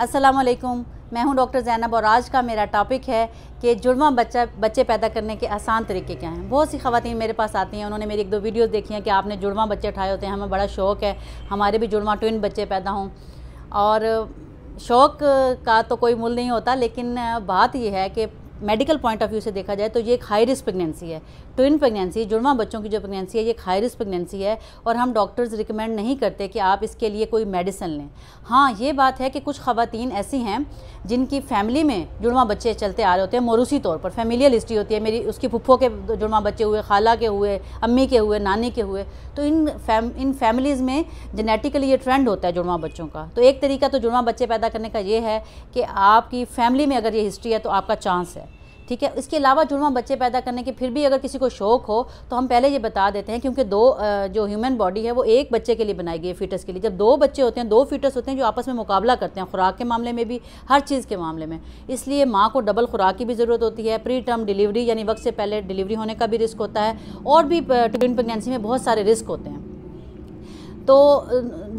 अस्सलाम वालेकुम मैं हूं डॉक्टर जैनब और आज का मेरा टॉपिक है कि जुड़वा बच्चा बच्चे पैदा करने के आसान तरीके क्या हैं बहुत सी खातन मेरे पास आती हैं उन्होंने मेरी एक दो वीडियोस देखी हैं कि आपने जुड़वा बच्चे उठाए होते हैं हमें बड़ा शौक़ है हमारे भी जुड़वा ट्विन बच्चे पैदा हों और शौक़ का तो कोई मूल नहीं होता लेकिन बात यह है कि मेडिकल पॉइंट ऑफ व्यू से देखा जाए तो ये एक हाई रिस्क प्रेगनेंसी है ट्विन प्रेगनेंसी जुड़वा बच्चों की जो प्रेगनेंसी है ये एक हाई रिस्क प्रेगनेंसी है और हम डॉक्टर्स रिकमेंड नहीं करते कि आप इसके लिए कोई मेडिसिन लें हाँ ये बात है कि कुछ ख़वातीन ऐसी हैं जिनकी फैमिली में जुड़वा बच्चे चलते आ रहे होते हैं मोरूसी तौर पर फैमिलियल हिस्ट्री होती है मेरी उसकी फुफ्फो के जुड़वा बच्चे हुए खाला के हुए अम्मी के हुए नानी के हुए तो इन फैम इन फैमिलीज़ में जेनेटिकली ये ट्रेंड होता है जुड़वा बच्चों का तो एक तरीका तो जुड़वा बच्चे पैदा करने का ये है कि आपकी फैमिली में अगर ये हिस्ट्री है तो आपका चांस है ठीक है इसके अलावा जुड़वा बच्चे पैदा करने के फिर भी अगर किसी को शौक हो तो हम पहले ये बता देते हैं क्योंकि दो जो ह्यूमन बॉडी है वो एक बच्चे के लिए बनाई गई है फीटस के लिए जब दो बच्चे होते हैं दो फीटस होते हैं जो आपस में मुकाबला करते हैं खुराक के मामले में भी हर चीज़ के मामले में इसलिए माँ को डबल खुराक की भी ज़रूरत होती है प्री टर्म डिलीवरी यानी वक्त से पहले डिलीवरी होने का भी रिस्क होता है और भी ट्रीन प्रेगनेंसी में बहुत सारे रिस्क होते हैं तो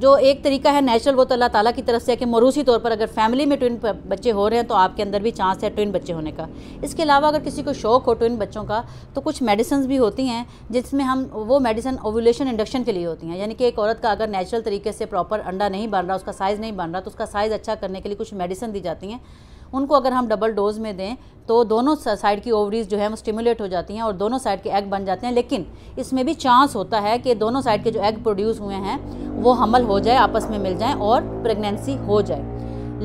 जो एक तरीका है नेचुरल वो तो अल्लाह ताला की तरफ से है कि मरूसी तौर पर अगर फैमिली में ट्विन बच्चे हो रहे हैं तो आपके अंदर भी चांस है ट्विन बच्चे होने का इसके अलावा अगर किसी को शौक हो ट्विन बच्चों का तो कुछ मेडिसन भी होती हैं जिसमें हम वो मेडिसन ओवुलेशन इंडक्शन के लिए होती हैं यानी कि एक औरत का अगर नेचुरल तरीके से प्रॉपर अंडा नहीं बन रहा उसका साइज़ नहीं बन रहा तो उसका साइज़ अच्छा करने के लिए कुछ मेडिसन दी जाती हैं उनको अगर हम डबल डोज में दें तो दोनों साइड की ओवरीज जो है वो स्टिमुलेट हो जाती हैं और दोनों साइड के एग बन जाते हैं लेकिन इसमें भी चांस होता है कि दोनों साइड के जो एग प्रोड्यूस हुए हैं वो हमल हो जाए आपस में मिल जाएँ और प्रेगनेंसी हो जाए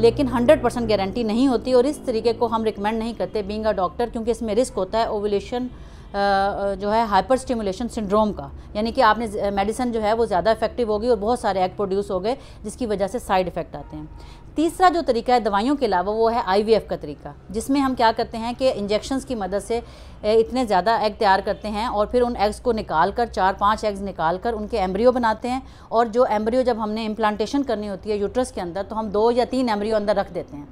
लेकिन 100 परसेंट गारंटी नहीं होती और इस तरीके को हम रिकमेंड नहीं करते बींग अ डॉक्टर क्योंकि इसमें रिस्क होता है ओवुलेशन जो है हाइपर स्टिमुलेशन सिंड्रोम का यानी कि आपने मेडिसिन जो है वो ज़्यादा इफेक्टिव होगी और बहुत सारे एग प्रोड्यूस हो गए जिसकी वजह से साइड इफेक्ट आते हैं तीसरा जो तरीका है दवाइयों के अलावा वो है आईवीएफ का तरीका जिसमें हम क्या करते हैं कि इंजेक्शंस की मदद से इतने ज़्यादा एग तैयार करते हैं और फिर उन एग्स को निकाल कर चार पाँच एग्स निकाल कर उनके एम्ब्रियो बनाते हैं और जो एम्ब्रियो जब हमने इम्प्लांटेशन करनी होती है यूट्रस के अंदर तो हम दो या तीन एम्ब्रियो अंदर रख देते हैं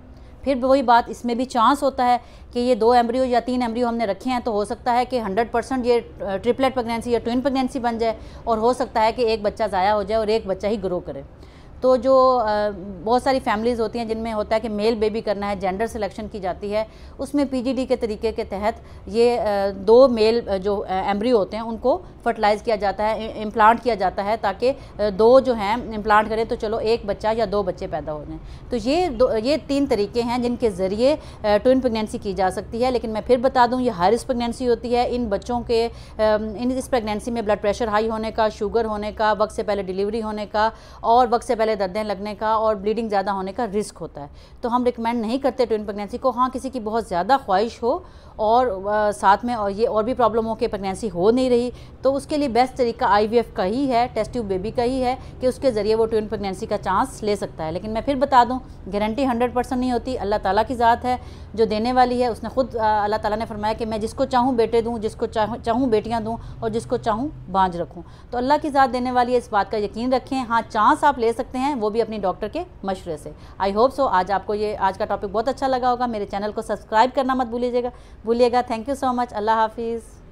फिर वही बात इसमें भी चांस होता है कि ये दो एम्ब्रियो या तीन एम्ब्रियो हमने रखे हैं तो हो सकता है कि 100 परसेंट ये ट्रिपलेट प्रेगनेंसी या ट्विन प्रेगनेंसी बन जाए और हो सकता है कि एक बच्चा ज़ाया हो जाए और एक बच्चा ही ग्रो करे तो जो बहुत सारी फैमिलीज़ होती हैं जिनमें होता है कि मेल बेबी करना है जेंडर सिलेक्शन की जाती है उसमें पीजीडी के तरीके के तहत ये दो मेल जो एम्ब्रियो होते हैं उनको फर्टिलाइज़ किया जाता है इम्प्लांट किया जाता है ताकि दो जो हैं इम्प्लांट करें तो चलो एक बच्चा या दो बच्चे पैदा हो जाएँ तो ये दो ये तीन तरीके हैं जिनके ज़रिए ट्विन प्रेगनेंसी की जा सकती है लेकिन मैं फिर बता दूँ ये हाई रिस्क प्रेगनेंसी होती है इन बच्चों के इन इस प्रेगनेंसी में ब्लड प्रेशर हाई होने का शुगर होने का वक्त से पहले डिलीवरी होने का और वक्त से पहले गले दर्दें लगने का और ब्लीडिंग ज़्यादा होने का रिस्क होता है तो हम रिकमेंड नहीं करते ट्विन प्रेगनेंसी को हाँ किसी की बहुत ज़्यादा ख्वाहिश हो और आ, साथ में और ये और भी प्रॉब्लम हो कि प्रेगनेंसी हो नहीं रही तो उसके लिए बेस्ट तरीका आई का ही है टेस्ट ट्यूब बेबी का ही है कि उसके ज़रिए वो ट्विन प्रेगनेंसी का चांस ले सकता है लेकिन मैं फिर बता दूँ गारंटी हंड्रेड परसेंट नहीं होती अल्लाह ताली की ज़ात है जो देने वाली है उसने ख़ुद अल्लाह ताली ने फरमाया कि मैं जिसको चाहूँ बेटे दूँ जिसको चाहूँ चाहूँ बेटियाँ दूँ और जिसको चाहूँ बाँझ रखूँ तो अल्लाह की ज़ात देने वाली है इस बात का यकीन रखें हाँ चांस आप ले सकते हैं सकते हैं वो भी अपने डॉक्टर के मशवरे से आई होप सो आज आपको ये आज का टॉपिक बहुत अच्छा लगा होगा मेरे चैनल को सब्सक्राइब करना मत भूलिएगा भूलिएगा थैंक यू सो मच अल्लाह हाफिज़